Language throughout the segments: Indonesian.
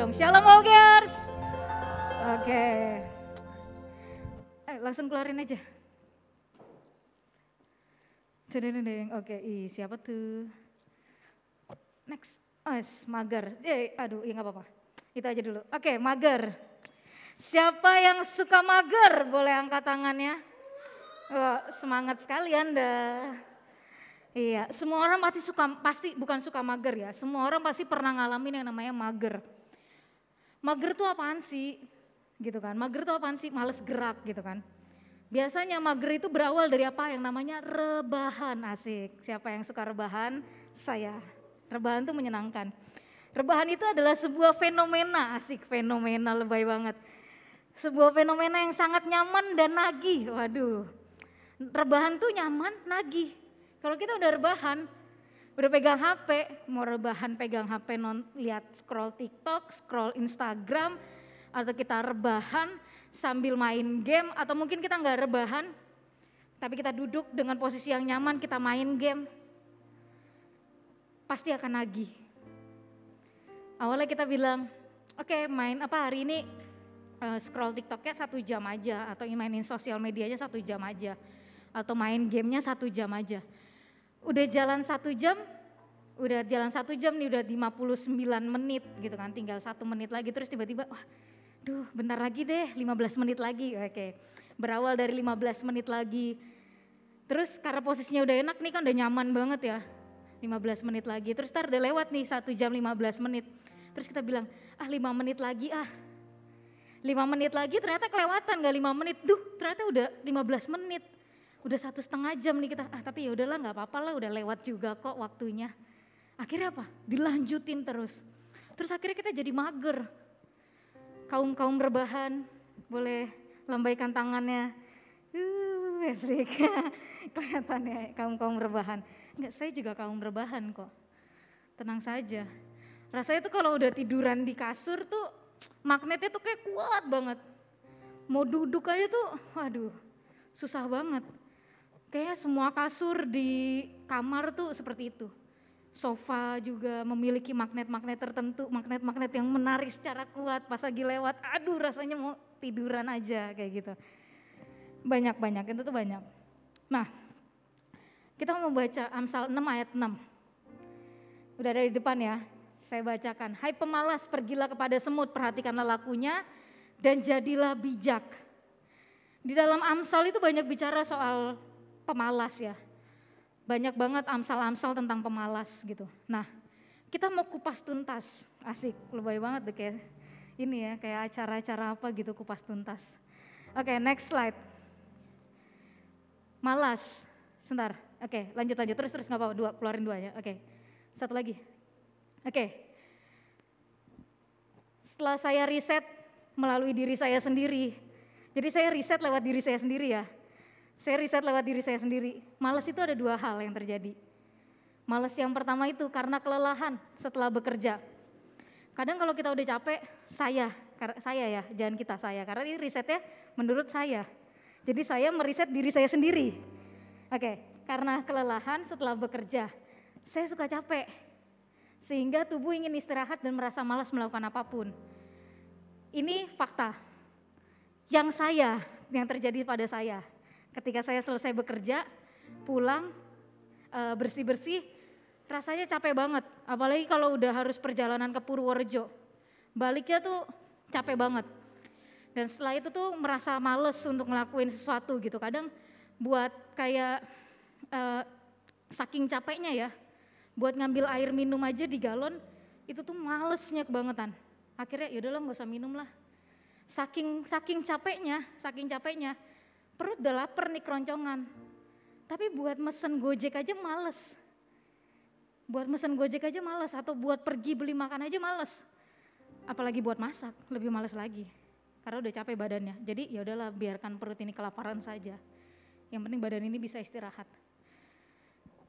dong. Shalom Ogers. Oke. Okay. Eh, langsung keluarin aja. Oke, okay. siapa tuh? Next. Oh, yes, mager. Eh, aduh, ya nggak apa-apa. Itu aja dulu. Oke, okay, mager. Siapa yang suka mager? Boleh angkat tangannya. Oh, semangat sekali Anda. Iya, semua orang pasti suka pasti bukan suka mager ya. Semua orang pasti pernah ngalamin yang namanya mager mager tuh apaan sih? Gitu kan, mager tuh apaan sih? Males gerak gitu kan. Biasanya mager itu berawal dari apa yang namanya rebahan asik. Siapa yang suka rebahan? Saya. Rebahan itu menyenangkan. Rebahan itu adalah sebuah fenomena asik, fenomena lebay banget. Sebuah fenomena yang sangat nyaman dan nagih. Waduh. Rebahan tuh nyaman, nagih. Kalau kita udah rebahan, Udah pegang HP, mau rebahan pegang HP non lihat scroll TikTok, scroll Instagram, atau kita rebahan sambil main game atau mungkin kita nggak rebahan tapi kita duduk dengan posisi yang nyaman kita main game pasti akan nagih awalnya kita bilang oke okay, main apa hari ini uh, scroll tiktoknya satu jam aja atau mainin sosial medianya satu jam aja atau main gamenya satu jam aja udah jalan satu jam, udah jalan satu jam nih udah 59 menit gitu kan, tinggal satu menit lagi terus tiba-tiba wah duh bentar lagi deh 15 menit lagi oke. Berawal dari 15 menit lagi, terus karena posisinya udah enak nih kan udah nyaman banget ya, 15 menit lagi, terus tar udah lewat nih satu jam 15 menit, terus kita bilang ah lima menit lagi ah, 5 menit lagi ternyata kelewatan gak 5 menit, duh ternyata udah 15 menit, udah satu setengah jam nih kita, ah tapi ya udahlah nggak apa-apa lah udah lewat juga kok waktunya. Akhirnya apa? Dilanjutin terus. Terus akhirnya kita jadi mager. Kaum-kaum rebahan boleh lambaikan tangannya. Uh, asik. Kelihatannya kaum-kaum rebahan nggak saya juga kaum rebahan kok. Tenang saja. Rasanya tuh kalau udah tiduran di kasur tuh magnetnya tuh kayak kuat banget. Mau duduk aja tuh, waduh susah banget. Kayaknya semua kasur di kamar tuh seperti itu. Sofa juga memiliki magnet-magnet tertentu, magnet-magnet yang menarik secara kuat. Pas lagi lewat, aduh rasanya mau tiduran aja kayak gitu. Banyak-banyak, itu tuh banyak. Nah, kita mau baca Amsal 6 ayat 6. Udah ada di depan ya, saya bacakan. Hai pemalas, pergilah kepada semut, perhatikanlah lakunya dan jadilah bijak. Di dalam Amsal itu banyak bicara soal pemalas ya. Banyak banget amsal-amsal tentang pemalas gitu. Nah, kita mau kupas tuntas. Asik, lebay banget deh kayak ini ya, kayak acara-acara apa gitu kupas tuntas. Oke, okay, next slide. Malas. Sebentar. Oke, okay, lanjut lanjut terus terus nggak apa-apa, dua keluarin dua ya. Oke. Okay. Satu lagi. Oke. Okay. Setelah saya riset melalui diri saya sendiri. Jadi saya riset lewat diri saya sendiri ya. Saya riset lewat diri saya sendiri. Males itu ada dua hal yang terjadi. Males yang pertama itu karena kelelahan setelah bekerja. Kadang kalau kita udah capek, saya, saya ya, jangan kita saya. Karena ini risetnya menurut saya. Jadi saya meriset diri saya sendiri. Oke, karena kelelahan setelah bekerja. Saya suka capek. Sehingga tubuh ingin istirahat dan merasa malas melakukan apapun. Ini fakta yang saya, yang terjadi pada saya. Ketika saya selesai bekerja, pulang eh, bersih-bersih, rasanya capek banget. Apalagi kalau udah harus perjalanan ke Purworejo. Baliknya tuh capek banget. Dan setelah itu tuh merasa males untuk ngelakuin sesuatu gitu. Kadang buat kayak uh, saking capeknya ya, buat ngambil air minum aja di galon, itu tuh malesnya kebangetan. Akhirnya yaudahlah nggak usah minum lah. Saking saking capeknya, saking capeknya, perut udah lapar nih keroncongan. Tapi buat mesen gojek aja males. Buat mesen gojek aja males atau buat pergi beli makan aja males. Apalagi buat masak, lebih males lagi. Karena udah capek badannya. Jadi ya udahlah biarkan perut ini kelaparan saja. Yang penting badan ini bisa istirahat.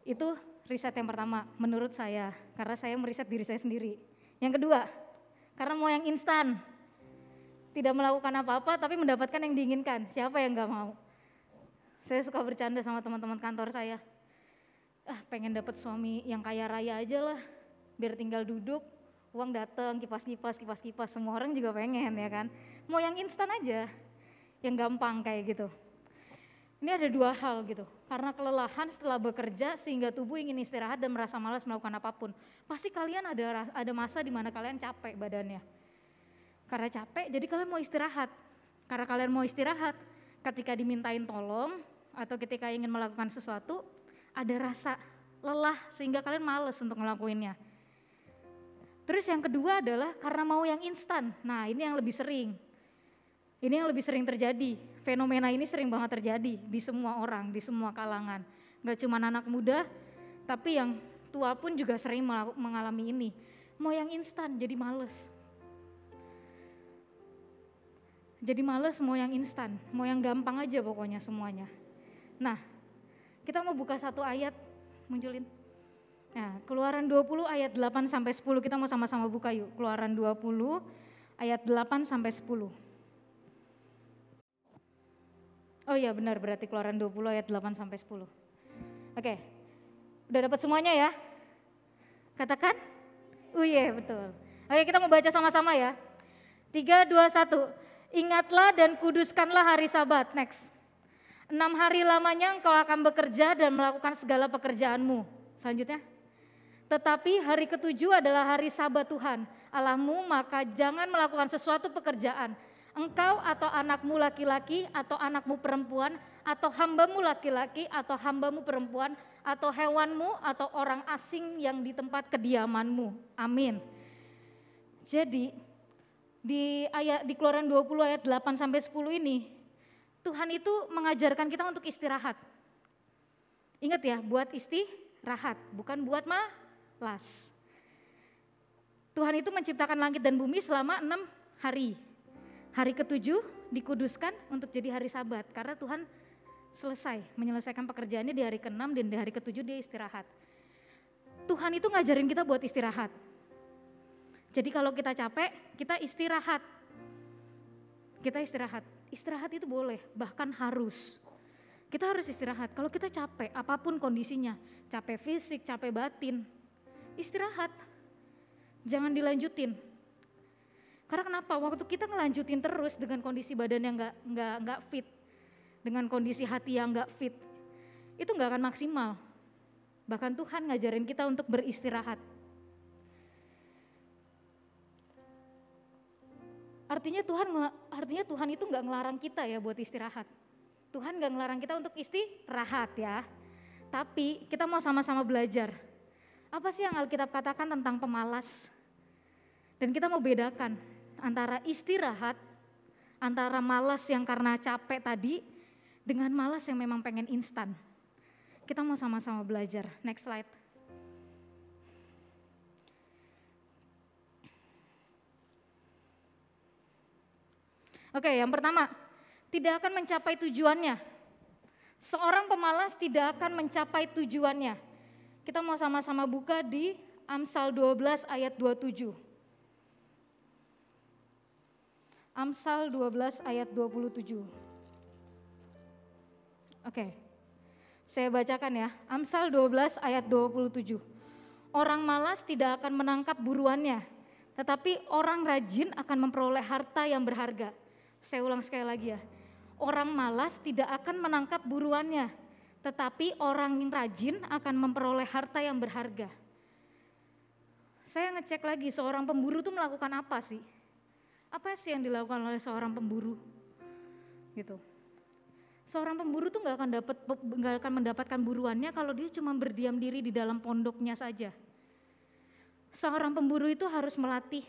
Itu riset yang pertama menurut saya karena saya meriset diri saya sendiri. Yang kedua, karena mau yang instan tidak melakukan apa-apa tapi mendapatkan yang diinginkan. Siapa yang nggak mau? Saya suka bercanda sama teman-teman kantor saya. Ah, pengen dapat suami yang kaya raya aja lah, biar tinggal duduk, uang datang, kipas-kipas, kipas-kipas, semua orang juga pengen ya kan. Mau yang instan aja, yang gampang kayak gitu. Ini ada dua hal gitu, karena kelelahan setelah bekerja sehingga tubuh ingin istirahat dan merasa malas melakukan apapun. Pasti kalian ada ada masa di mana kalian capek badannya karena capek jadi kalian mau istirahat karena kalian mau istirahat ketika dimintain tolong atau ketika ingin melakukan sesuatu ada rasa lelah sehingga kalian males untuk ngelakuinnya terus yang kedua adalah karena mau yang instan nah ini yang lebih sering ini yang lebih sering terjadi fenomena ini sering banget terjadi di semua orang di semua kalangan Gak cuma anak muda tapi yang tua pun juga sering mengalami ini mau yang instan jadi males jadi males mau yang instan, mau yang gampang aja pokoknya semuanya. Nah, kita mau buka satu ayat, munculin. Nah, keluaran 20 ayat 8 sampai 10, kita mau sama-sama buka yuk. Keluaran 20 ayat 8 sampai 10. Oh iya benar berarti keluaran 20 ayat 8 sampai 10. Oke. Udah dapat semuanya ya? Katakan? Oh iya yeah, betul. Oke, kita mau baca sama-sama ya. 3 2 1. Ingatlah dan kuduskanlah hari sabat. Next. Enam hari lamanya engkau akan bekerja dan melakukan segala pekerjaanmu. Selanjutnya. Tetapi hari ketujuh adalah hari sabat Tuhan Allahmu, maka jangan melakukan sesuatu pekerjaan. Engkau atau anakmu laki-laki atau anakmu perempuan atau hambamu laki-laki atau hambamu perempuan atau hewanmu atau orang asing yang di tempat kediamanmu. Amin. Jadi di ayat di Keluaran 20 ayat 8 sampai 10 ini Tuhan itu mengajarkan kita untuk istirahat. Ingat ya, buat istirahat, bukan buat malas. Tuhan itu menciptakan langit dan bumi selama enam hari. Hari ketujuh dikuduskan untuk jadi hari sabat karena Tuhan selesai menyelesaikan pekerjaannya di hari keenam dan di hari ketujuh dia istirahat. Tuhan itu ngajarin kita buat istirahat. Jadi kalau kita capek, kita istirahat. Kita istirahat. Istirahat itu boleh, bahkan harus. Kita harus istirahat. Kalau kita capek, apapun kondisinya, capek fisik, capek batin, istirahat. Jangan dilanjutin. Karena kenapa? Waktu kita ngelanjutin terus dengan kondisi badan yang nggak nggak nggak fit, dengan kondisi hati yang nggak fit, itu nggak akan maksimal. Bahkan Tuhan ngajarin kita untuk beristirahat. Artinya Tuhan artinya Tuhan itu nggak ngelarang kita ya buat istirahat. Tuhan nggak ngelarang kita untuk istirahat ya. Tapi kita mau sama-sama belajar. Apa sih yang Alkitab katakan tentang pemalas? Dan kita mau bedakan antara istirahat, antara malas yang karena capek tadi, dengan malas yang memang pengen instan. Kita mau sama-sama belajar. Next slide. Oke, yang pertama, tidak akan mencapai tujuannya. Seorang pemalas tidak akan mencapai tujuannya. Kita mau sama-sama buka di Amsal 12 ayat 27. Amsal 12 ayat 27. Oke. Saya bacakan ya. Amsal 12 ayat 27. Orang malas tidak akan menangkap buruannya, tetapi orang rajin akan memperoleh harta yang berharga. Saya ulang sekali lagi ya. Orang malas tidak akan menangkap buruannya, tetapi orang yang rajin akan memperoleh harta yang berharga. Saya ngecek lagi seorang pemburu itu melakukan apa sih? Apa sih yang dilakukan oleh seorang pemburu? Gitu. Seorang pemburu tuh nggak akan dapat nggak akan mendapatkan buruannya kalau dia cuma berdiam diri di dalam pondoknya saja. Seorang pemburu itu harus melatih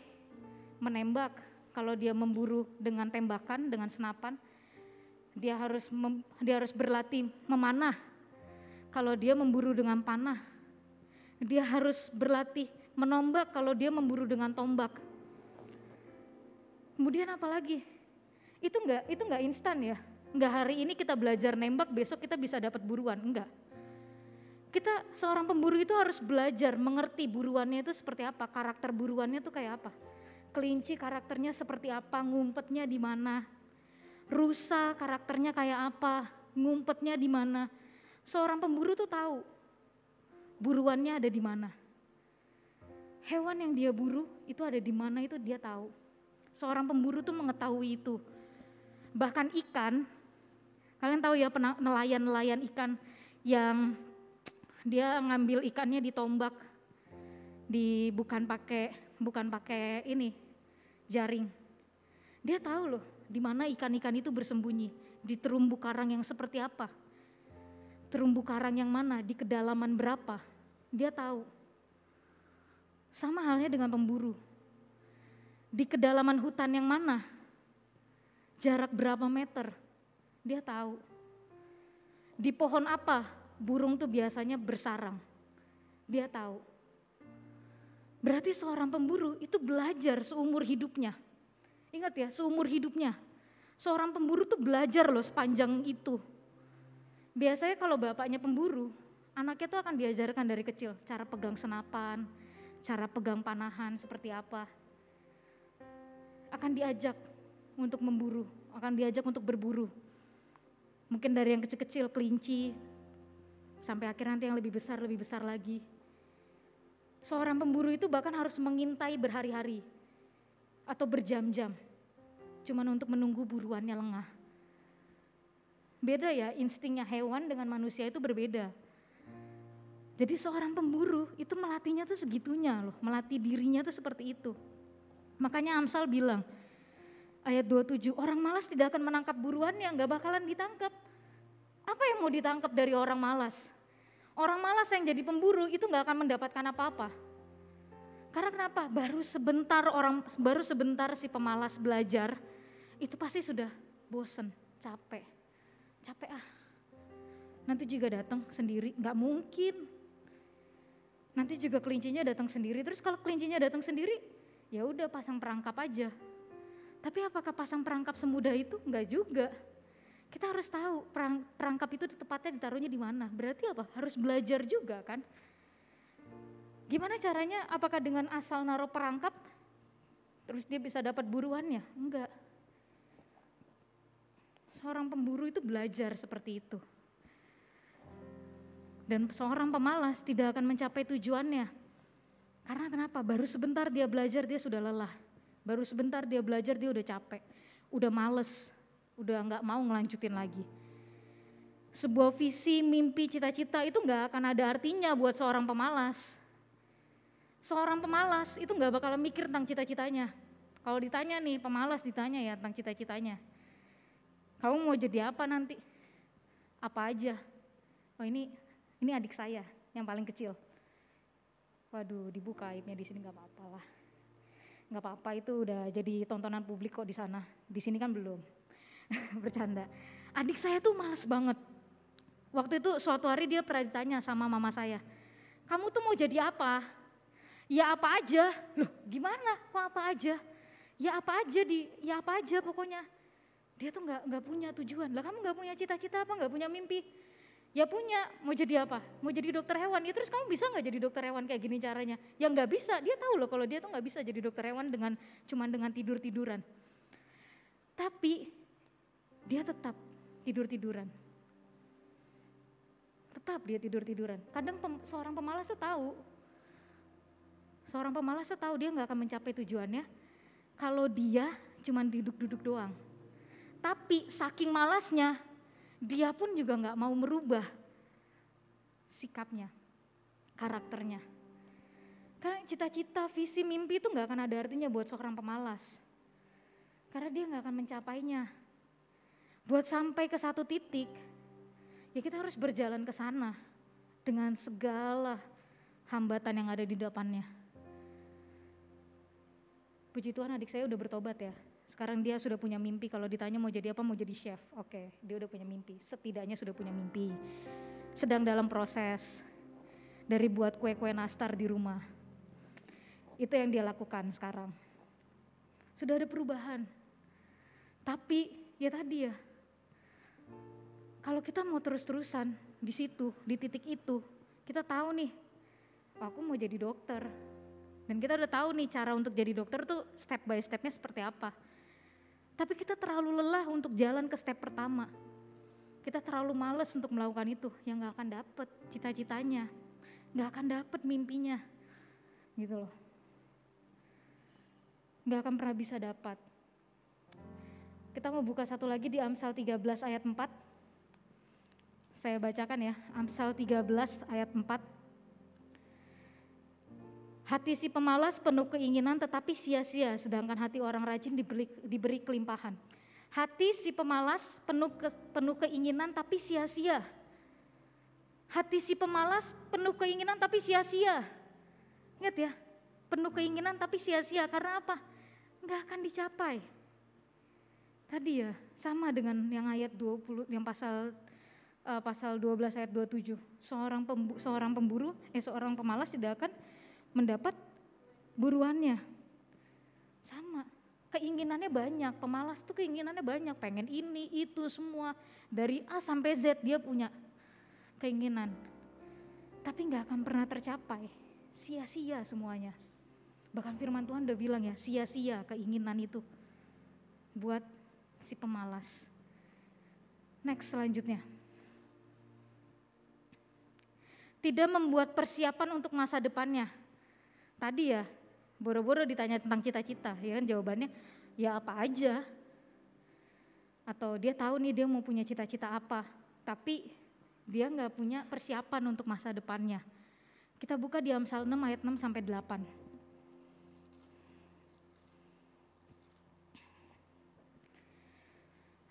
menembak, kalau dia memburu dengan tembakan, dengan senapan, dia harus mem, dia harus berlatih memanah. Kalau dia memburu dengan panah, dia harus berlatih menombak kalau dia memburu dengan tombak. Kemudian apa lagi? Itu enggak itu enggak instan ya. Enggak hari ini kita belajar nembak, besok kita bisa dapat buruan, enggak. Kita seorang pemburu itu harus belajar mengerti buruannya itu seperti apa, karakter buruannya itu kayak apa. Kelinci karakternya seperti apa, ngumpetnya di mana. Rusa karakternya kayak apa, ngumpetnya di mana. Seorang pemburu tuh tahu buruannya ada di mana. Hewan yang dia buru itu ada di mana itu dia tahu. Seorang pemburu tuh mengetahui itu. Bahkan ikan, kalian tahu ya nelayan-nelayan ikan yang dia ngambil ikannya di tombak di bukan pakai bukan pakai ini jaring. Dia tahu loh di mana ikan-ikan itu bersembunyi, di terumbu karang yang seperti apa. Terumbu karang yang mana, di kedalaman berapa. Dia tahu. Sama halnya dengan pemburu. Di kedalaman hutan yang mana, jarak berapa meter, dia tahu. Di pohon apa, burung tuh biasanya bersarang. Dia tahu Berarti seorang pemburu itu belajar seumur hidupnya. Ingat ya, seumur hidupnya. Seorang pemburu tuh belajar loh sepanjang itu. Biasanya kalau bapaknya pemburu, anaknya tuh akan diajarkan dari kecil cara pegang senapan, cara pegang panahan seperti apa. Akan diajak untuk memburu, akan diajak untuk berburu. Mungkin dari yang kecil-kecil kelinci sampai akhirnya nanti yang lebih besar, lebih besar lagi Seorang pemburu itu bahkan harus mengintai berhari-hari atau berjam-jam cuman untuk menunggu buruannya lengah. Beda ya instingnya hewan dengan manusia itu berbeda. Jadi seorang pemburu itu melatihnya tuh segitunya loh, melatih dirinya tuh seperti itu. Makanya Amsal bilang, ayat 27, orang malas tidak akan menangkap buruannya, nggak bakalan ditangkap. Apa yang mau ditangkap dari orang malas? Orang malas yang jadi pemburu itu nggak akan mendapatkan apa-apa. Karena kenapa? Baru sebentar orang, baru sebentar si pemalas belajar, itu pasti sudah bosen, capek. Capek ah, nanti juga datang sendiri, nggak mungkin. Nanti juga kelincinya datang sendiri, terus kalau kelincinya datang sendiri, ya udah pasang perangkap aja. Tapi apakah pasang perangkap semudah itu? Enggak juga kita harus tahu perang, perangkap itu tepatnya ditaruhnya di mana. Berarti apa? Harus belajar juga kan. Gimana caranya? Apakah dengan asal naruh perangkap terus dia bisa dapat buruannya? Enggak. Seorang pemburu itu belajar seperti itu. Dan seorang pemalas tidak akan mencapai tujuannya. Karena kenapa? Baru sebentar dia belajar dia sudah lelah. Baru sebentar dia belajar dia udah capek, udah males udah nggak mau ngelanjutin lagi. Sebuah visi, mimpi, cita-cita itu nggak akan ada artinya buat seorang pemalas. Seorang pemalas itu nggak bakal mikir tentang cita-citanya. Kalau ditanya nih, pemalas ditanya ya tentang cita-citanya. Kamu mau jadi apa nanti? Apa aja? Oh ini, ini adik saya yang paling kecil. Waduh, dibuka aibnya di sini nggak apa-apa lah. Nggak apa-apa itu udah jadi tontonan publik kok di sana. Di sini kan belum. bercanda. Adik saya tuh males banget. Waktu itu suatu hari dia pernah ditanya sama mama saya, kamu tuh mau jadi apa? Ya apa aja. Loh gimana? Kok apa aja? Ya apa aja di, ya apa aja pokoknya. Dia tuh nggak nggak punya tujuan. Lah kamu nggak punya cita-cita apa? Nggak punya mimpi? Ya punya, mau jadi apa? Mau jadi dokter hewan. Ya terus kamu bisa nggak jadi dokter hewan kayak gini caranya? Ya nggak bisa. Dia tahu loh kalau dia tuh nggak bisa jadi dokter hewan dengan cuman dengan tidur tiduran. Tapi dia tetap tidur-tiduran. Tetap dia tidur-tiduran. Kadang pem, seorang pemalas tuh tahu. Seorang pemalas tuh tahu dia nggak akan mencapai tujuannya kalau dia cuma duduk-duduk doang. Tapi saking malasnya, dia pun juga nggak mau merubah sikapnya, karakternya. Karena cita-cita, visi, mimpi itu nggak akan ada artinya buat seorang pemalas. Karena dia nggak akan mencapainya buat sampai ke satu titik, ya kita harus berjalan ke sana dengan segala hambatan yang ada di depannya. Puji Tuhan adik saya udah bertobat ya. Sekarang dia sudah punya mimpi kalau ditanya mau jadi apa mau jadi chef. Oke, dia udah punya mimpi. Setidaknya sudah punya mimpi. Sedang dalam proses dari buat kue-kue nastar di rumah. Itu yang dia lakukan sekarang. Sudah ada perubahan. Tapi ya tadi ya, kalau kita mau terus-terusan di situ, di titik itu, kita tahu nih, oh, aku mau jadi dokter. Dan kita udah tahu nih cara untuk jadi dokter tuh step by stepnya seperti apa. Tapi kita terlalu lelah untuk jalan ke step pertama. Kita terlalu males untuk melakukan itu, yang gak akan dapet cita-citanya, gak akan dapet mimpinya, gitu loh. Gak akan pernah bisa dapat. Kita mau buka satu lagi di Amsal 13 ayat 4 saya bacakan ya, Amsal 13 ayat 4. Hati si pemalas penuh keinginan tetapi sia-sia, sedangkan hati orang rajin diberi, diberi kelimpahan. Hati si pemalas penuh ke, penuh keinginan tapi sia-sia. Hati si pemalas penuh keinginan tapi sia-sia. Ingat ya, penuh keinginan tapi sia-sia karena apa? Enggak akan dicapai. Tadi ya, sama dengan yang ayat 20 yang pasal uh, pasal 12 ayat 27. Seorang pembu, seorang pemburu, eh seorang pemalas tidak akan mendapat buruannya. Sama. Keinginannya banyak, pemalas tuh keinginannya banyak, pengen ini, itu semua dari A sampai Z dia punya keinginan. Tapi nggak akan pernah tercapai. Sia-sia semuanya. Bahkan firman Tuhan udah bilang ya, sia-sia keinginan itu buat si pemalas. Next selanjutnya. tidak membuat persiapan untuk masa depannya. Tadi ya, boro-boro ditanya tentang cita-cita, ya kan jawabannya ya apa aja. Atau dia tahu nih dia mau punya cita-cita apa, tapi dia nggak punya persiapan untuk masa depannya. Kita buka di Amsal 6 ayat 6 sampai 8.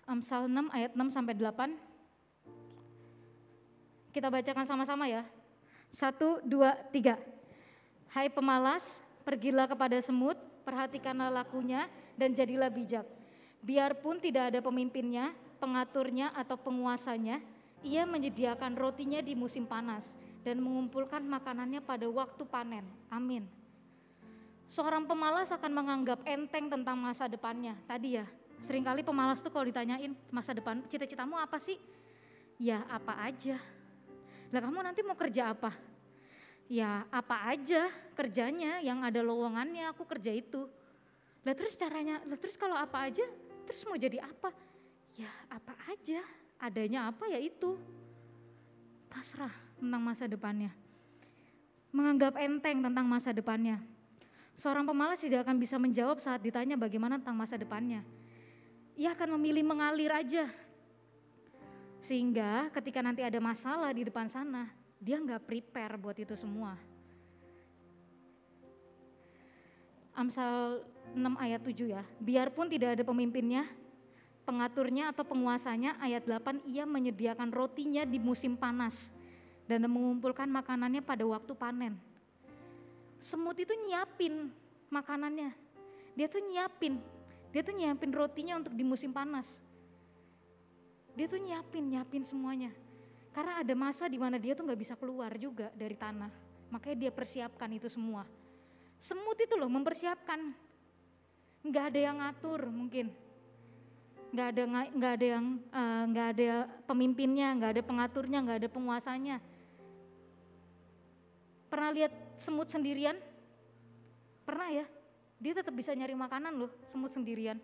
Amsal 6 ayat 6 sampai 8. Kita bacakan sama-sama ya. Satu, dua, tiga. Hai pemalas, pergilah kepada semut, perhatikanlah lakunya, dan jadilah bijak. Biarpun tidak ada pemimpinnya, pengaturnya atau penguasanya, ia menyediakan rotinya di musim panas dan mengumpulkan makanannya pada waktu panen. Amin. Seorang pemalas akan menganggap enteng tentang masa depannya. Tadi ya, seringkali pemalas tuh kalau ditanyain masa depan, cita-citamu apa sih? Ya apa aja lah kamu nanti mau kerja apa? Ya apa aja kerjanya yang ada lowongannya aku kerja itu. Lah terus caranya, lah terus kalau apa aja, terus mau jadi apa? Ya apa aja, adanya apa ya itu. Pasrah tentang masa depannya. Menganggap enteng tentang masa depannya. Seorang pemalas tidak akan bisa menjawab saat ditanya bagaimana tentang masa depannya. Ia akan memilih mengalir aja sehingga ketika nanti ada masalah di depan sana, dia nggak prepare buat itu semua. Amsal 6 ayat 7 ya. Biarpun tidak ada pemimpinnya, pengaturnya atau penguasanya, ayat 8 ia menyediakan rotinya di musim panas dan mengumpulkan makanannya pada waktu panen. Semut itu nyiapin makanannya. Dia tuh nyiapin. Dia tuh nyiapin rotinya untuk di musim panas. Dia tuh nyiapin, nyiapin semuanya. Karena ada masa di mana dia tuh nggak bisa keluar juga dari tanah. Makanya dia persiapkan itu semua. Semut itu loh mempersiapkan. Nggak ada yang ngatur mungkin. Nggak ada nggak ada yang eh, nggak uh, ada pemimpinnya, nggak ada pengaturnya, nggak ada penguasanya. Pernah lihat semut sendirian? Pernah ya? Dia tetap bisa nyari makanan loh, semut sendirian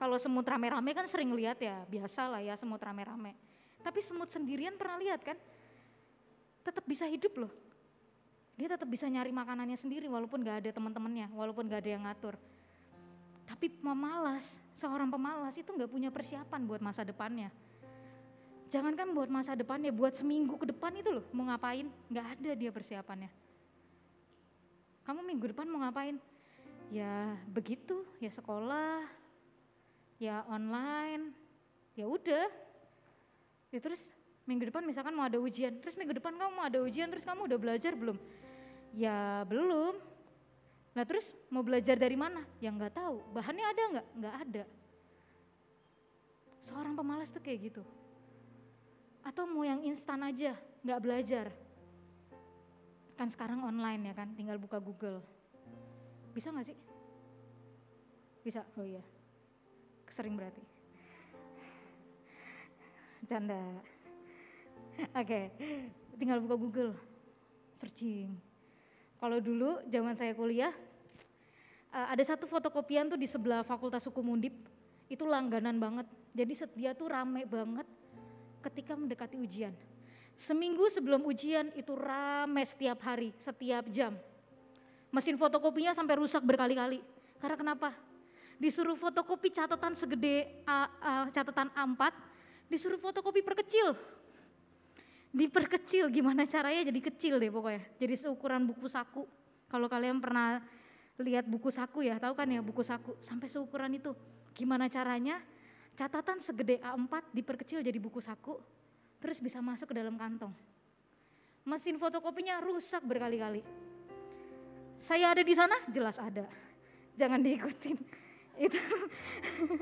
kalau semut rame-rame kan sering lihat ya, biasa lah ya semut rame-rame. Tapi semut sendirian pernah lihat kan? Tetap bisa hidup loh. Dia tetap bisa nyari makanannya sendiri walaupun gak ada teman-temannya, walaupun gak ada yang ngatur. Tapi pemalas, seorang pemalas itu gak punya persiapan buat masa depannya. Jangankan buat masa depannya, buat seminggu ke depan itu loh, mau ngapain? Gak ada dia persiapannya. Kamu minggu depan mau ngapain? Ya begitu, ya sekolah, ya online ya udah ya terus minggu depan misalkan mau ada ujian terus minggu depan kamu mau ada ujian terus kamu udah belajar belum ya belum nah terus mau belajar dari mana ya nggak tahu bahannya ada nggak nggak ada seorang pemalas tuh kayak gitu atau mau yang instan aja nggak belajar kan sekarang online ya kan tinggal buka Google bisa nggak sih bisa oh iya sering berarti. Canda. Oke, okay. tinggal buka Google, searching. Kalau dulu zaman saya kuliah, eh, ada satu fotokopian tuh di sebelah Fakultas Hukum Undip, itu langganan banget. Jadi setia tuh rame banget ketika mendekati ujian. Seminggu sebelum ujian itu rame setiap hari, setiap jam. Mesin fotokopinya sampai rusak berkali-kali. Karena kenapa? disuruh fotokopi catatan segede uh, uh, catatan A4, disuruh fotokopi perkecil. Diperkecil gimana caranya jadi kecil deh pokoknya. Jadi seukuran buku saku. Kalau kalian pernah lihat buku saku ya, tahu kan ya buku saku sampai seukuran itu. Gimana caranya? Catatan segede A4 diperkecil jadi buku saku, terus bisa masuk ke dalam kantong. Mesin fotokopinya rusak berkali-kali. Saya ada di sana, jelas ada. Jangan diikutin itu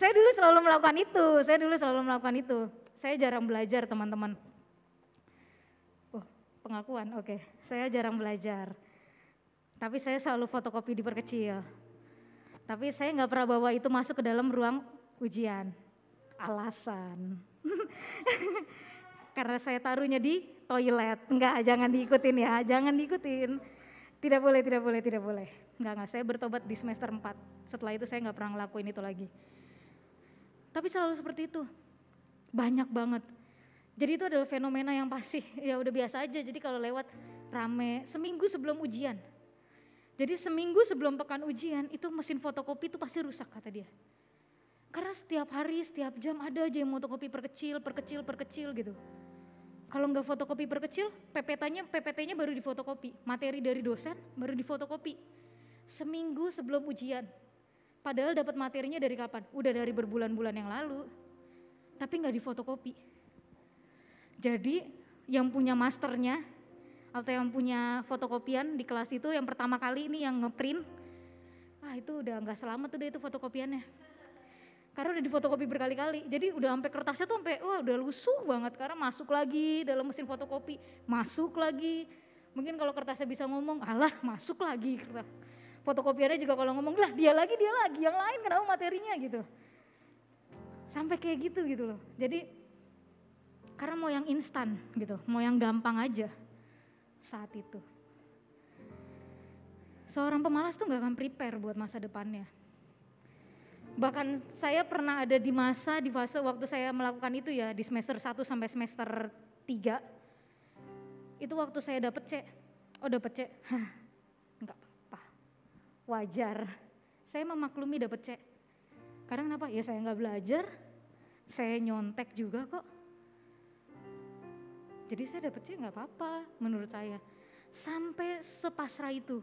saya dulu selalu melakukan itu saya dulu selalu melakukan itu saya jarang belajar teman-teman oh pengakuan oke okay. saya jarang belajar tapi saya selalu fotokopi diperkecil tapi saya nggak pernah bawa itu masuk ke dalam ruang ujian alasan karena saya taruhnya di toilet nggak jangan diikutin ya jangan diikutin tidak boleh tidak boleh tidak boleh nggak nggak Saya bertobat di semester 4. Setelah itu saya nggak pernah ngelakuin itu lagi. Tapi selalu seperti itu. Banyak banget. Jadi itu adalah fenomena yang pasti ya udah biasa aja. Jadi kalau lewat rame seminggu sebelum ujian. Jadi seminggu sebelum pekan ujian itu mesin fotokopi itu pasti rusak kata dia. Karena setiap hari, setiap jam ada aja yang fotokopi perkecil, perkecil, perkecil gitu. Kalau nggak fotokopi perkecil, PPT-nya ppt baru difotokopi, materi dari dosen baru difotokopi seminggu sebelum ujian. Padahal dapat materinya dari kapan? Udah dari berbulan-bulan yang lalu. Tapi nggak difotokopi. Jadi yang punya masternya atau yang punya fotokopian di kelas itu yang pertama kali ini yang ngeprint, ah itu udah nggak selamat tuh deh itu fotokopiannya. Karena udah difotokopi berkali-kali, jadi udah sampai kertasnya tuh sampai wah udah lusuh banget karena masuk lagi dalam mesin fotokopi, masuk lagi. Mungkin kalau kertasnya bisa ngomong, alah masuk lagi kertas gitu. Fotokopiannya juga kalau ngomong, lah dia lagi, dia lagi, yang lain kenapa materinya gitu. Sampai kayak gitu gitu loh. Jadi karena mau yang instan gitu, mau yang gampang aja saat itu. Seorang pemalas tuh nggak akan prepare buat masa depannya. Bahkan saya pernah ada di masa, di fase waktu saya melakukan itu ya, di semester 1 sampai semester 3. Itu waktu saya dapet C. Oh dapet C. wajar. Saya memaklumi dapat C. Kadang kenapa? Ya saya nggak belajar, saya nyontek juga kok. Jadi saya dapat C nggak apa-apa menurut saya. Sampai sepasrah itu.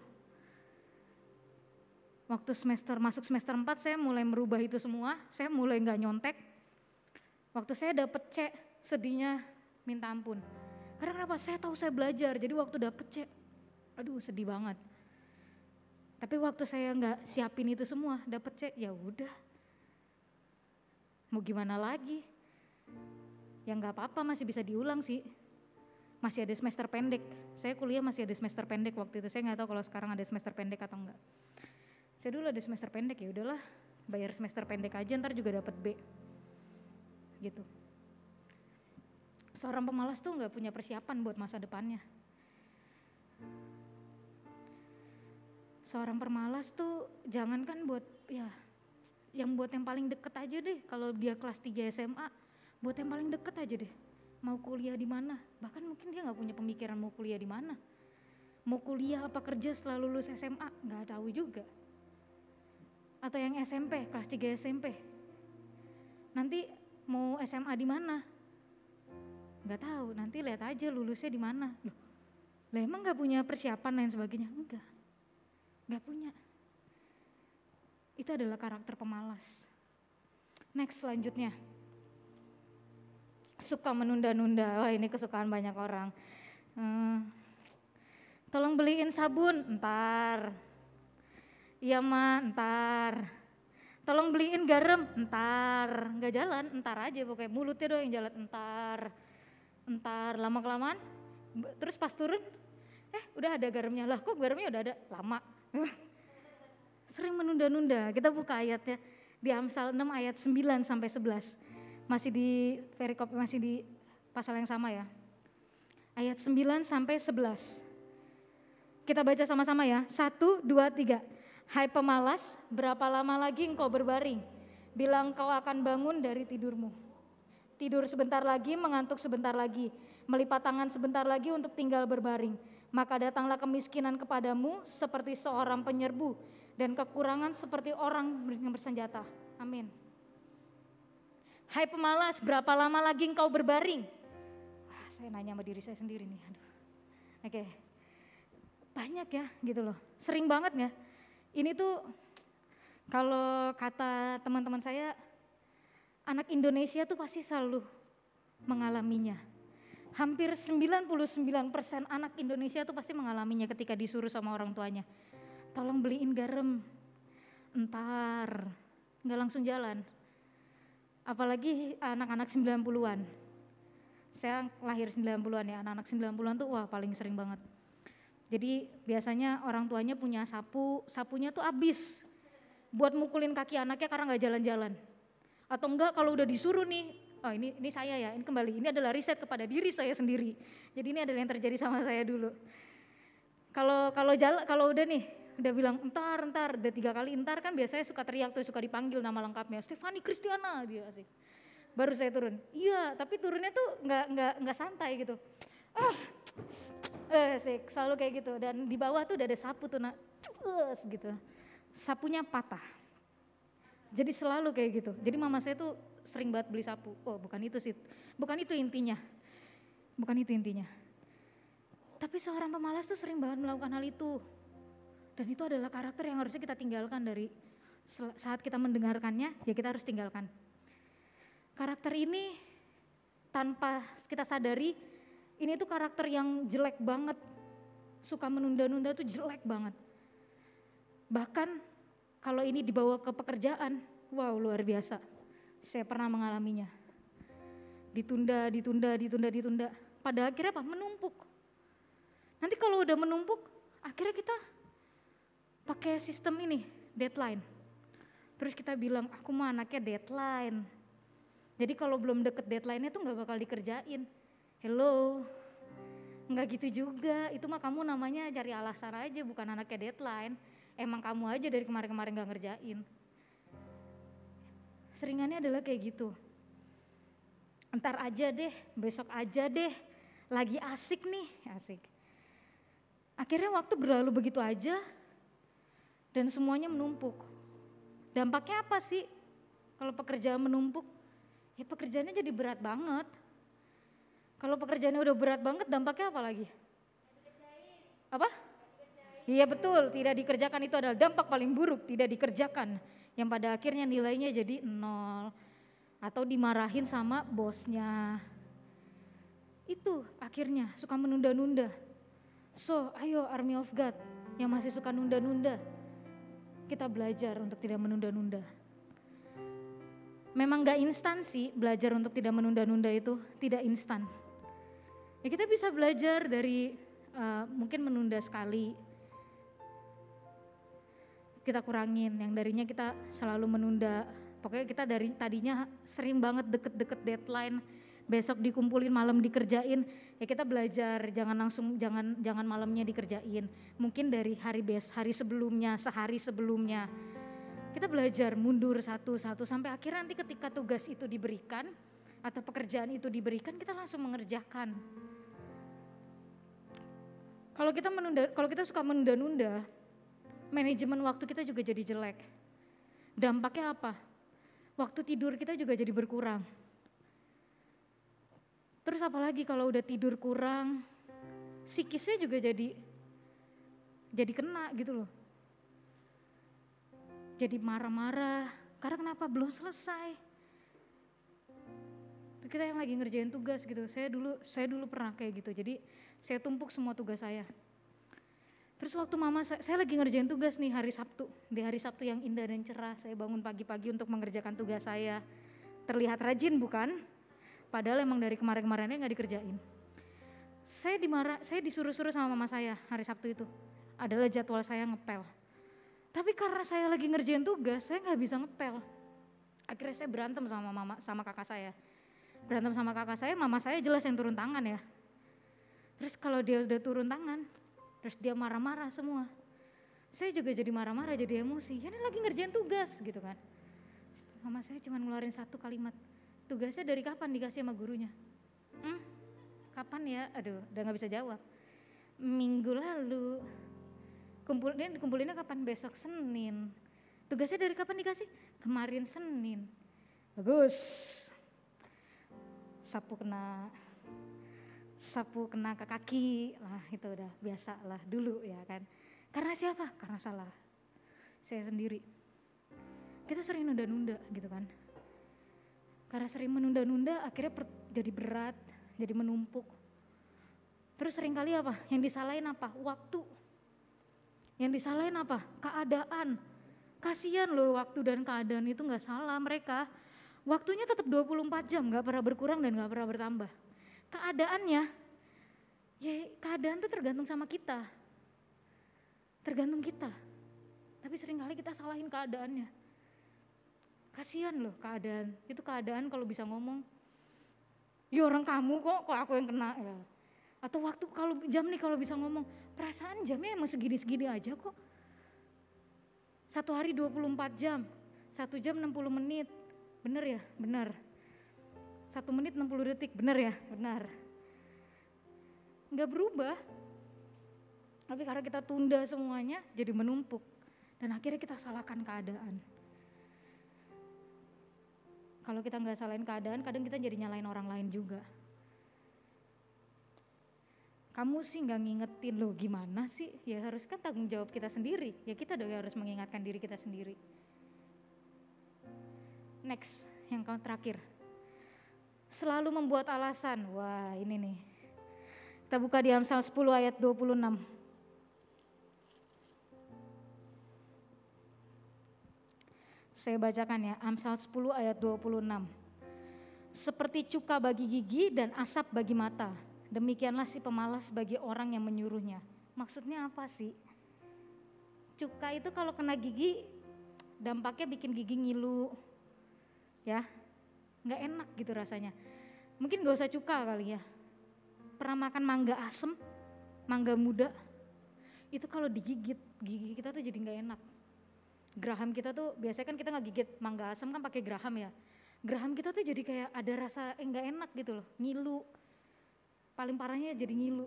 Waktu semester masuk semester 4 saya mulai merubah itu semua, saya mulai nggak nyontek. Waktu saya dapat C, sedihnya minta ampun. Karena kenapa? Saya tahu saya belajar, jadi waktu dapat C, aduh sedih banget. Tapi waktu saya nggak siapin itu semua, dapet cek ya udah. Mau gimana lagi? Ya nggak apa-apa masih bisa diulang sih. Masih ada semester pendek. Saya kuliah masih ada semester pendek waktu itu. Saya nggak tahu kalau sekarang ada semester pendek atau enggak. Saya dulu ada semester pendek ya udahlah bayar semester pendek aja ntar juga dapat B. Gitu. Seorang pemalas tuh nggak punya persiapan buat masa depannya seorang permalas tuh jangankan buat ya yang buat yang paling deket aja deh kalau dia kelas 3 SMA buat yang paling deket aja deh mau kuliah di mana bahkan mungkin dia nggak punya pemikiran mau kuliah di mana mau kuliah apa kerja setelah lulus SMA nggak tahu juga atau yang SMP kelas 3 SMP nanti mau SMA di mana nggak tahu nanti lihat aja lulusnya di mana loh lah emang nggak punya persiapan lain sebagainya enggak Gak punya. Itu adalah karakter pemalas. Next selanjutnya. Suka menunda-nunda. Wah ini kesukaan banyak orang. Hmm, tolong beliin sabun, ntar. Iya ma, ntar. Tolong beliin garam, ntar. Gak jalan, ntar aja pokoknya. Mulutnya doang yang jalan, ntar. Ntar, lama-kelamaan. Terus pas turun, eh udah ada garamnya. Lah kok garamnya udah ada? Lama Sering menunda-nunda. Kita buka ayatnya di Amsal 6 ayat 9 sampai 11. Masih di perikop masih di pasal yang sama ya. Ayat 9 sampai 11. Kita baca sama-sama ya. 1 2 3. Hai pemalas, berapa lama lagi engkau berbaring? bilang kau akan bangun dari tidurmu. Tidur sebentar lagi, mengantuk sebentar lagi, melipat tangan sebentar lagi untuk tinggal berbaring. Maka datanglah kemiskinan kepadamu seperti seorang penyerbu dan kekurangan seperti orang yang bersenjata. Amin. Hai pemalas, berapa lama lagi engkau berbaring? Wah, saya nanya sama diri saya sendiri nih. Aduh. Oke. Okay. Banyak ya gitu loh. Sering banget ya. Ini tuh kalau kata teman-teman saya anak Indonesia tuh pasti selalu mengalaminya hampir 99% anak Indonesia itu pasti mengalaminya ketika disuruh sama orang tuanya. Tolong beliin garam. Entar, nggak langsung jalan. Apalagi anak-anak 90-an. Saya lahir 90-an ya, anak-anak 90-an tuh wah paling sering banget. Jadi biasanya orang tuanya punya sapu, sapunya tuh habis buat mukulin kaki anaknya karena nggak jalan-jalan. Atau enggak kalau udah disuruh nih, oh ini ini saya ya, ini kembali ini adalah riset kepada diri saya sendiri. Jadi ini adalah yang terjadi sama saya dulu. Kalau kalau jalan kalau udah nih udah bilang entar entar udah tiga kali entar kan biasanya suka teriak tuh suka dipanggil nama lengkapnya Stefani Kristiana dia sih baru saya turun iya tapi turunnya tuh nggak nggak nggak santai gitu ah eh sih selalu kayak gitu dan di bawah tuh udah ada sapu tuh nak gitu sapunya patah jadi selalu kayak gitu jadi mama saya tuh sering banget beli sapu. Oh, bukan itu sih. Bukan itu intinya. Bukan itu intinya. Tapi seorang pemalas tuh sering banget melakukan hal itu. Dan itu adalah karakter yang harusnya kita tinggalkan dari saat kita mendengarkannya, ya kita harus tinggalkan. Karakter ini tanpa kita sadari, ini tuh karakter yang jelek banget. Suka menunda-nunda tuh jelek banget. Bahkan kalau ini dibawa ke pekerjaan, wow luar biasa. Saya pernah mengalaminya. Ditunda, ditunda, ditunda, ditunda. Pada akhirnya apa? Menumpuk. Nanti kalau udah menumpuk, akhirnya kita pakai sistem ini, deadline. Terus kita bilang, aku mah anaknya deadline. Jadi kalau belum deket deadline-nya tuh nggak bakal dikerjain. Hello, nggak gitu juga. Itu mah kamu namanya cari alasan aja, bukan anaknya deadline. Emang kamu aja dari kemarin-kemarin nggak ngerjain. Seringannya adalah kayak gitu. Entar aja deh, besok aja deh, lagi asik nih, asik. Akhirnya waktu berlalu begitu aja dan semuanya menumpuk. Dampaknya apa sih kalau pekerjaan menumpuk? Ya pekerjaannya jadi berat banget. Kalau pekerjaannya udah berat banget dampaknya apa lagi? Apa? Iya betul, tidak dikerjakan itu adalah dampak paling buruk, tidak dikerjakan yang pada akhirnya nilainya jadi nol atau dimarahin sama bosnya. Itu akhirnya suka menunda-nunda. So, ayo Army of God yang masih suka nunda-nunda, kita belajar untuk tidak menunda-nunda. Memang gak instan sih belajar untuk tidak menunda-nunda itu, tidak instan. Ya kita bisa belajar dari uh, mungkin menunda sekali, kita kurangin, yang darinya kita selalu menunda. Pokoknya kita dari tadinya sering banget deket-deket deadline, besok dikumpulin malam dikerjain. Ya kita belajar jangan langsung jangan jangan malamnya dikerjain. Mungkin dari hari bes hari sebelumnya, sehari sebelumnya. Kita belajar mundur satu-satu sampai akhirnya nanti ketika tugas itu diberikan atau pekerjaan itu diberikan kita langsung mengerjakan. Kalau kita menunda kalau kita suka menunda-nunda, manajemen waktu kita juga jadi jelek. Dampaknya apa? Waktu tidur kita juga jadi berkurang. Terus apalagi kalau udah tidur kurang, psikisnya juga jadi jadi kena gitu loh. Jadi marah-marah, karena kenapa belum selesai? Kita yang lagi ngerjain tugas gitu. Saya dulu saya dulu pernah kayak gitu. Jadi saya tumpuk semua tugas saya. Terus waktu mama, saya, saya lagi ngerjain tugas nih hari Sabtu. Di hari Sabtu yang indah dan cerah, saya bangun pagi-pagi untuk mengerjakan tugas saya. Terlihat rajin bukan? Padahal emang dari kemarin-kemarinnya nggak dikerjain. Saya dimarah, saya disuruh-suruh sama mama saya hari Sabtu itu. Adalah jadwal saya ngepel. Tapi karena saya lagi ngerjain tugas, saya nggak bisa ngepel. Akhirnya saya berantem sama mama, sama kakak saya. Berantem sama kakak saya, mama saya jelas yang turun tangan ya. Terus kalau dia udah turun tangan, terus dia marah-marah semua saya juga jadi marah-marah jadi emosi ya lagi ngerjain tugas gitu kan mama saya cuma ngeluarin satu kalimat tugasnya dari kapan dikasih sama gurunya hmm, kapan ya aduh udah nggak bisa jawab minggu lalu kumpulin kumpulinnya kapan besok senin tugasnya dari kapan dikasih kemarin senin bagus sapu kena sapu kena ke kaki lah itu udah biasa lah dulu ya kan karena siapa karena salah saya sendiri kita sering nunda-nunda gitu kan karena sering menunda-nunda akhirnya per, jadi berat jadi menumpuk terus sering kali apa yang disalahin apa waktu yang disalahin apa keadaan kasihan loh waktu dan keadaan itu nggak salah mereka waktunya tetap 24 jam nggak pernah berkurang dan nggak pernah bertambah keadaannya, ya keadaan tuh tergantung sama kita. Tergantung kita. Tapi seringkali kita salahin keadaannya. Kasihan loh keadaan. Itu keadaan kalau bisa ngomong. Ya orang kamu kok, kok aku yang kena ya. Atau waktu kalau jam nih kalau bisa ngomong, perasaan jamnya emang segini-segini aja kok. Satu hari 24 jam, satu jam 60 menit. Bener ya? Bener. Satu menit 60 detik, benar ya? Benar. Nggak berubah. Tapi karena kita tunda semuanya, jadi menumpuk. Dan akhirnya kita salahkan keadaan. Kalau kita nggak salahin keadaan, kadang kita jadi nyalain orang lain juga. Kamu sih nggak ngingetin loh gimana sih? Ya harus kan tanggung jawab kita sendiri. Ya kita dong harus mengingatkan diri kita sendiri. Next, yang terakhir selalu membuat alasan. Wah, ini nih. Kita buka di Amsal 10 ayat 26. Saya bacakan ya, Amsal 10 ayat 26. Seperti cuka bagi gigi dan asap bagi mata, demikianlah si pemalas bagi orang yang menyuruhnya. Maksudnya apa sih? Cuka itu kalau kena gigi dampaknya bikin gigi ngilu. Ya, nggak enak gitu rasanya. Mungkin nggak usah cuka kali ya. Pernah makan mangga asem, mangga muda, itu kalau digigit, gigi kita tuh jadi nggak enak. Graham kita tuh biasanya kan kita nggak gigit mangga asem kan pakai graham ya. Graham kita tuh jadi kayak ada rasa eh, nggak enak gitu loh, ngilu. Paling parahnya jadi ngilu.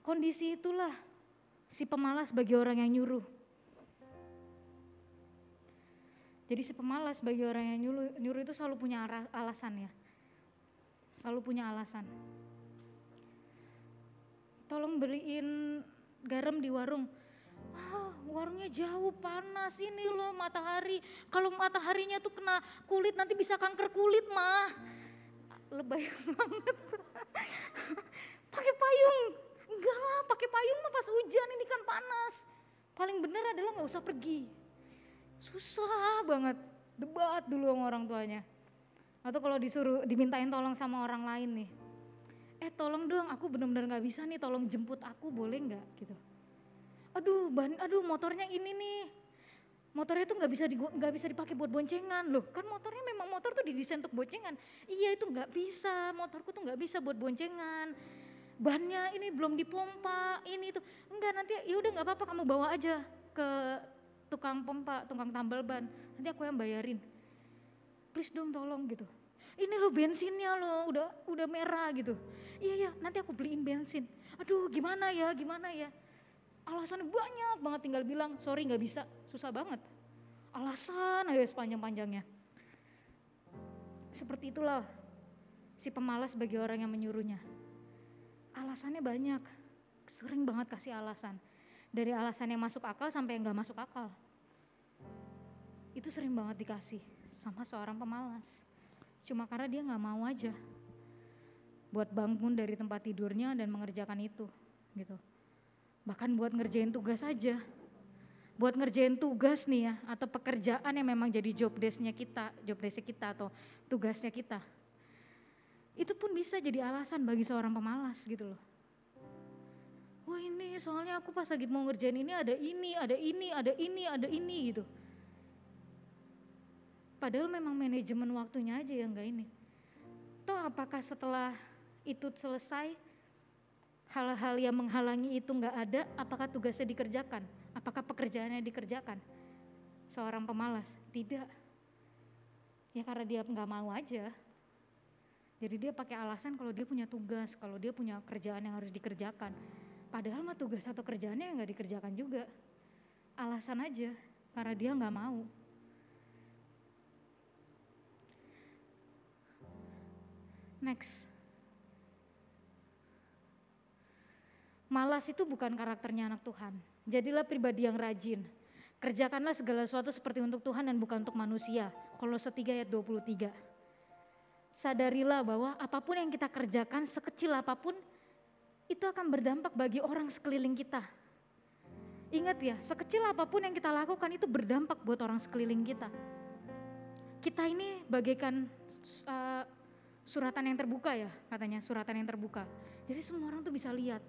Kondisi itulah si pemalas bagi orang yang nyuruh jadi si pemalas bagi orang yang nyuruh, nyuruh itu selalu punya alasan ya selalu punya alasan tolong beliin garam di warung Wah, warungnya jauh panas ini loh matahari. Kalau mataharinya tuh kena kulit nanti bisa kanker kulit mah. Lebay banget. pakai payung. Enggak lah, pakai payung mah pas hujan ini kan panas. Paling bener adalah nggak usah pergi. Susah banget debat dulu sama orang tuanya. Atau kalau disuruh dimintain tolong sama orang lain nih. Eh tolong dong, aku benar-benar nggak bisa nih, tolong jemput aku boleh nggak gitu. Aduh, ban, aduh motornya ini nih. Motornya tuh nggak bisa nggak bisa dipakai buat boncengan loh. Kan motornya memang motor tuh didesain untuk boncengan. Iya itu nggak bisa, motorku tuh nggak bisa buat boncengan. Bannya ini belum dipompa, ini tuh Enggak nanti ya udah nggak apa-apa kamu bawa aja ke tukang pompa, tukang tambal ban, nanti aku yang bayarin. Please dong tolong gitu. Ini lo bensinnya lo udah udah merah gitu. Iya ya, nanti aku beliin bensin. Aduh, gimana ya, gimana ya? Alasan banyak banget tinggal bilang, "Sorry nggak bisa." Susah banget. Alasan ayo sepanjang-panjangnya. Seperti itulah si pemalas bagi orang yang menyuruhnya. Alasannya banyak. Sering banget kasih alasan. Dari alasan yang masuk akal sampai yang gak masuk akal itu sering banget dikasih sama seorang pemalas cuma karena dia nggak mau aja buat bangun dari tempat tidurnya dan mengerjakan itu gitu bahkan buat ngerjain tugas aja buat ngerjain tugas nih ya atau pekerjaan yang memang jadi job desknya kita job desk kita atau tugasnya kita itu pun bisa jadi alasan bagi seorang pemalas gitu loh wah ini soalnya aku pas lagi mau ngerjain ini ada ini ada ini ada ini ada ini gitu Padahal memang manajemen waktunya aja yang enggak ini. Toh apakah setelah itu selesai hal-hal yang menghalangi itu enggak ada, apakah tugasnya dikerjakan? Apakah pekerjaannya dikerjakan? Seorang pemalas? Tidak. Ya karena dia enggak mau aja. Jadi dia pakai alasan kalau dia punya tugas, kalau dia punya kerjaan yang harus dikerjakan. Padahal mah tugas atau kerjaannya enggak dikerjakan juga. Alasan aja, karena dia enggak mau. Next. Malas itu bukan karakternya anak Tuhan. Jadilah pribadi yang rajin. Kerjakanlah segala sesuatu seperti untuk Tuhan dan bukan untuk manusia. Kolose 3 ayat 23. Sadarilah bahwa apapun yang kita kerjakan sekecil apapun itu akan berdampak bagi orang sekeliling kita. Ingat ya, sekecil apapun yang kita lakukan itu berdampak buat orang sekeliling kita. Kita ini bagaikan uh, suratan yang terbuka ya katanya, suratan yang terbuka. Jadi semua orang tuh bisa lihat.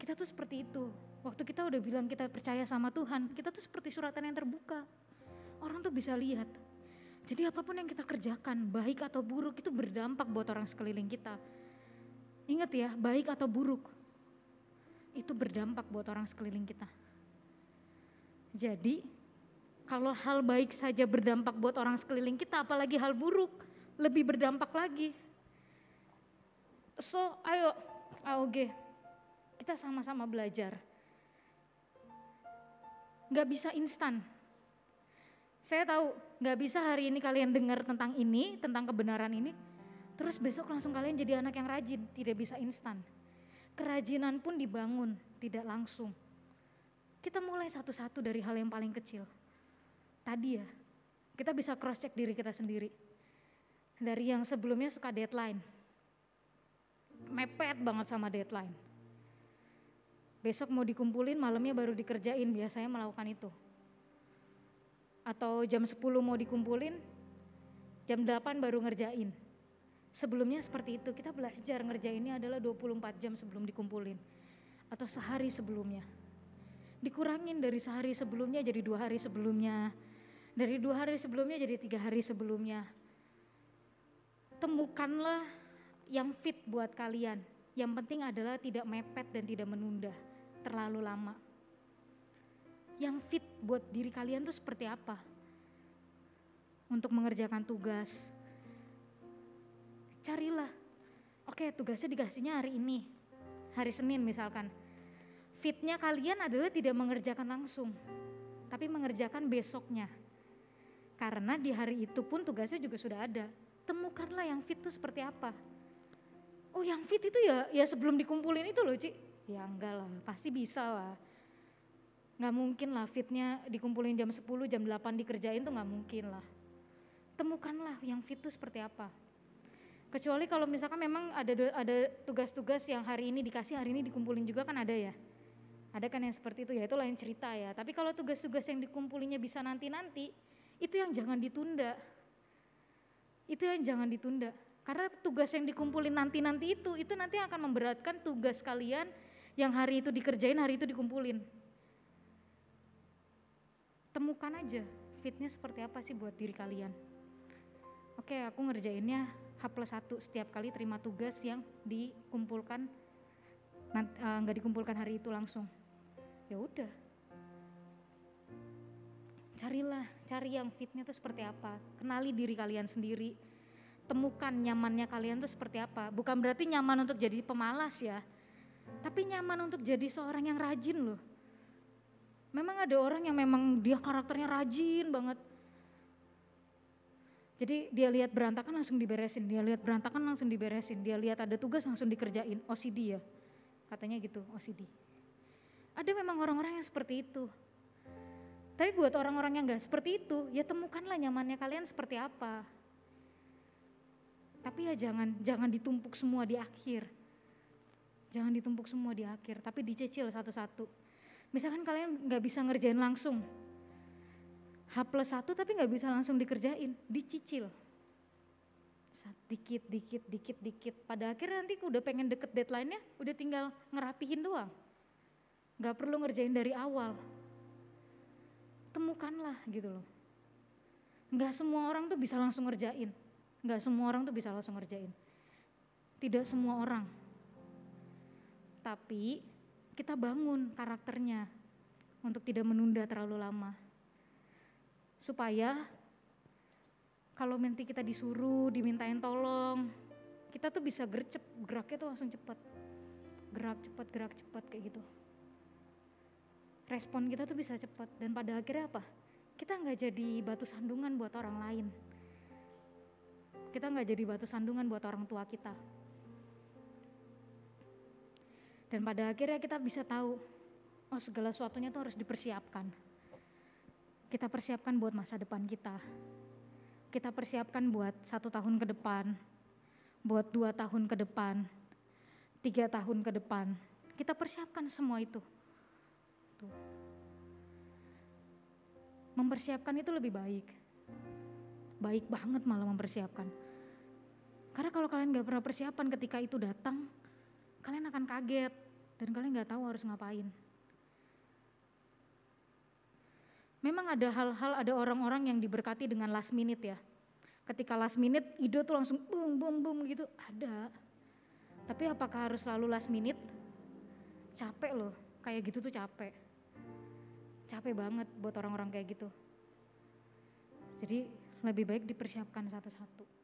Kita tuh seperti itu. Waktu kita udah bilang kita percaya sama Tuhan, kita tuh seperti suratan yang terbuka. Orang tuh bisa lihat. Jadi apapun yang kita kerjakan, baik atau buruk itu berdampak buat orang sekeliling kita. Ingat ya, baik atau buruk itu berdampak buat orang sekeliling kita. Jadi kalau hal baik saja berdampak buat orang sekeliling kita, apalagi hal buruk lebih berdampak lagi. So, ayo AOG, kita sama-sama belajar. Gak bisa instan. Saya tahu gak bisa hari ini kalian dengar tentang ini, tentang kebenaran ini, terus besok langsung kalian jadi anak yang rajin, tidak bisa instan. Kerajinan pun dibangun, tidak langsung. Kita mulai satu-satu dari hal yang paling kecil tadi ya, kita bisa cross check diri kita sendiri. Dari yang sebelumnya suka deadline. Mepet banget sama deadline. Besok mau dikumpulin, malamnya baru dikerjain, biasanya melakukan itu. Atau jam 10 mau dikumpulin, jam 8 baru ngerjain. Sebelumnya seperti itu, kita belajar ngerjainnya adalah 24 jam sebelum dikumpulin. Atau sehari sebelumnya dikurangin dari sehari sebelumnya jadi dua hari sebelumnya dari dua hari sebelumnya jadi tiga hari sebelumnya. Temukanlah yang fit buat kalian. Yang penting adalah tidak mepet dan tidak menunda terlalu lama. Yang fit buat diri kalian tuh seperti apa? Untuk mengerjakan tugas. Carilah. Oke, tugasnya dikasihnya hari ini. Hari Senin misalkan. Fitnya kalian adalah tidak mengerjakan langsung, tapi mengerjakan besoknya. Karena di hari itu pun tugasnya juga sudah ada. Temukanlah yang fit itu seperti apa. Oh yang fit itu ya ya sebelum dikumpulin itu loh Ci. Ya enggak lah, pasti bisa lah. Enggak mungkin lah fitnya dikumpulin jam 10, jam 8 dikerjain tuh nggak mungkin lah. Temukanlah yang fit itu seperti apa. Kecuali kalau misalkan memang ada ada tugas-tugas yang hari ini dikasih, hari ini dikumpulin juga kan ada ya. Ada kan yang seperti itu ya, itu lain cerita ya. Tapi kalau tugas-tugas yang dikumpulinya bisa nanti-nanti, itu yang jangan ditunda. Itu yang jangan ditunda. Karena tugas yang dikumpulin nanti-nanti itu, itu nanti akan memberatkan tugas kalian yang hari itu dikerjain, hari itu dikumpulin. Temukan aja fitnya seperti apa sih buat diri kalian. Oke, aku ngerjainnya H plus 1 setiap kali terima tugas yang dikumpulkan eh, nggak uh, dikumpulkan hari itu langsung. Ya udah, carilah cari yang fitnya itu seperti apa kenali diri kalian sendiri temukan nyamannya kalian itu seperti apa bukan berarti nyaman untuk jadi pemalas ya tapi nyaman untuk jadi seorang yang rajin loh memang ada orang yang memang dia karakternya rajin banget jadi dia lihat berantakan langsung diberesin dia lihat berantakan langsung diberesin dia lihat ada tugas langsung dikerjain OCD ya katanya gitu OCD ada memang orang-orang yang seperti itu tapi buat orang-orang yang nggak seperti itu, ya temukanlah nyamannya kalian seperti apa. Tapi ya jangan jangan ditumpuk semua di akhir. Jangan ditumpuk semua di akhir, tapi dicicil satu-satu. Misalkan kalian nggak bisa ngerjain langsung, H plus satu tapi nggak bisa langsung dikerjain, dicicil. Dikit, dikit, dikit, dikit. Pada akhirnya nanti udah pengen deket deadline-nya, udah tinggal ngerapihin doang. Gak perlu ngerjain dari awal, temukanlah gitu loh. Enggak semua orang tuh bisa langsung ngerjain. Enggak semua orang tuh bisa langsung ngerjain. Tidak semua orang. Tapi kita bangun karakternya untuk tidak menunda terlalu lama. Supaya kalau nanti kita disuruh, dimintain tolong, kita tuh bisa gercep, geraknya tuh langsung cepat. Gerak cepat, gerak cepat kayak gitu respon kita tuh bisa cepat dan pada akhirnya apa kita nggak jadi batu sandungan buat orang lain kita nggak jadi batu sandungan buat orang tua kita dan pada akhirnya kita bisa tahu oh segala sesuatunya tuh harus dipersiapkan kita persiapkan buat masa depan kita kita persiapkan buat satu tahun ke depan buat dua tahun ke depan tiga tahun ke depan kita persiapkan semua itu waktu. Mempersiapkan itu lebih baik. Baik banget malah mempersiapkan. Karena kalau kalian gak pernah persiapan ketika itu datang, kalian akan kaget dan kalian gak tahu harus ngapain. Memang ada hal-hal, ada orang-orang yang diberkati dengan last minute ya. Ketika last minute, ide tuh langsung bum bum bum gitu, ada. Tapi apakah harus selalu last minute? Capek loh, kayak gitu tuh capek capek banget buat orang-orang kayak gitu. Jadi lebih baik dipersiapkan satu-satu.